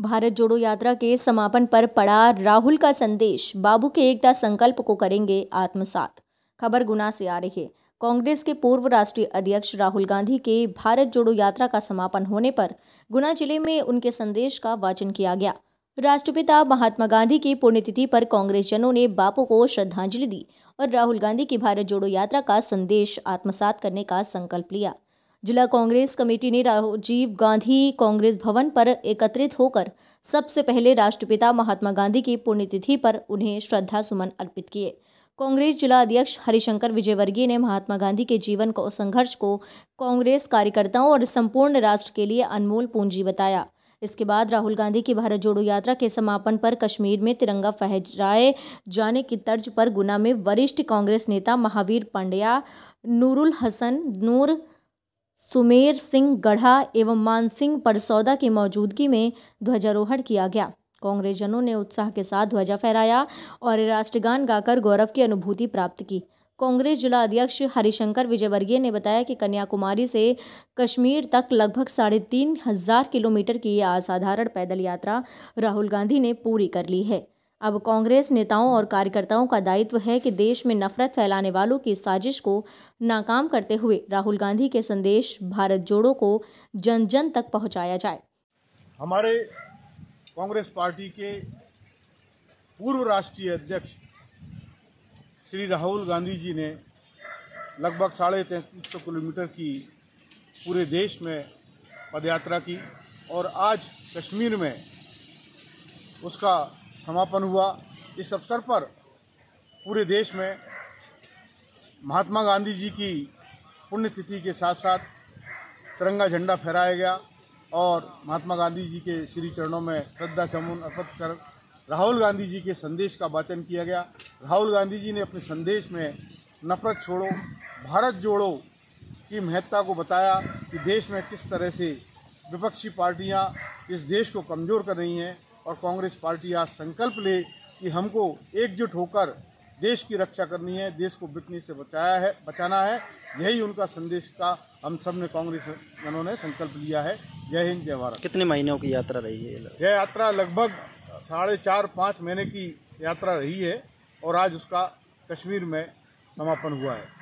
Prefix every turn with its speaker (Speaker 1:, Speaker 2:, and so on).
Speaker 1: भारत जोड़ो यात्रा के समापन पर पड़ा राहुल का संदेश बाबू के एकता संकल्प को करेंगे आत्मसात खबर गुना से आ रही है कांग्रेस के पूर्व राष्ट्रीय अध्यक्ष राहुल गांधी के भारत जोड़ो यात्रा का समापन होने पर गुना जिले में उनके संदेश का वाचन किया गया राष्ट्रपिता महात्मा गांधी की पुण्यतिथि पर कांग्रेसजनों ने बापू को श्रद्धांजलि दी और राहुल गांधी की भारत जोड़ो यात्रा का संदेश आत्मसात करने का संकल्प लिया जिला कांग्रेस कमेटी ने राजीव गांधी कांग्रेस भवन पर एकत्रित होकर सबसे पहले राष्ट्रपिता महात्मा गांधी की पुण्यतिथि पर उन्हें श्रद्धा सुमन अर्पित किए कांग्रेस जिला अध्यक्ष हरिशंकर विजयवर्गीय ने महात्मा गांधी के जीवन को संघर्ष को कांग्रेस कार्यकर्ताओं और संपूर्ण राष्ट्र के लिए अनमोल पूंजी बताया इसके बाद राहुल गांधी की भारत जोड़ो यात्रा के समापन पर कश्मीर में तिरंगा फहराए जाने की तर्ज पर गुना में वरिष्ठ कांग्रेस नेता महावीर पांड्या नूरुल हसन नूर सुमेर सिंह गढ़ा एवं मानसिंह परसौदा की मौजूदगी में ध्वजारोहण किया गया कांग्रेसजनों ने उत्साह के साथ ध्वजा फहराया और राष्ट्रगान गाकर गौरव की अनुभूति प्राप्त की कांग्रेस जिला अध्यक्ष हरिशंकर विजयवर्गीय ने बताया कि कन्याकुमारी से कश्मीर तक लगभग साढ़े तीन हजार किलोमीटर की यह असाधारण पैदल यात्रा राहुल गांधी ने पूरी कर ली है अब कांग्रेस नेताओं और कार्यकर्ताओं का दायित्व है कि देश में नफरत फैलाने वालों की साजिश को नाकाम करते हुए राहुल गांधी के संदेश भारत जोड़ो को जन जन तक पहुंचाया जाए
Speaker 2: हमारे कांग्रेस पार्टी के पूर्व राष्ट्रीय अध्यक्ष श्री राहुल गांधी जी ने लगभग साढ़े तैंतीस सौ किलोमीटर की पूरे देश में पदयात्रा की और आज कश्मीर में उसका समापन हुआ इस अवसर पर पूरे देश में महात्मा गांधी जी की पुण्यतिथि के साथ साथ तिरंगा झंडा फहराया गया और महात्मा गांधी जी के श्री चरणों में श्रद्धा चमुन अर्पित कर राहुल गांधी जी के संदेश का वाचन किया गया राहुल गांधी जी ने अपने संदेश में नफरत छोड़ो भारत जोड़ो की महत्ता को बताया कि देश में किस तरह से विपक्षी पार्टियां इस देश को कमज़ोर कर रही हैं और कांग्रेस पार्टी आज संकल्प ले कि हमको एकजुट होकर देश की रक्षा करनी है देश को बिकने से बचाया है बचाना है यही उनका संदेश का हम सब ने कांग्रेस जनों ने संकल्प लिया है जय हिंद जय भारत कितने महीनों की यात्रा रही है यह यात्रा लगभग साढ़े चार पाँच महीने की यात्रा रही है और आज उसका कश्मीर में समापन हुआ है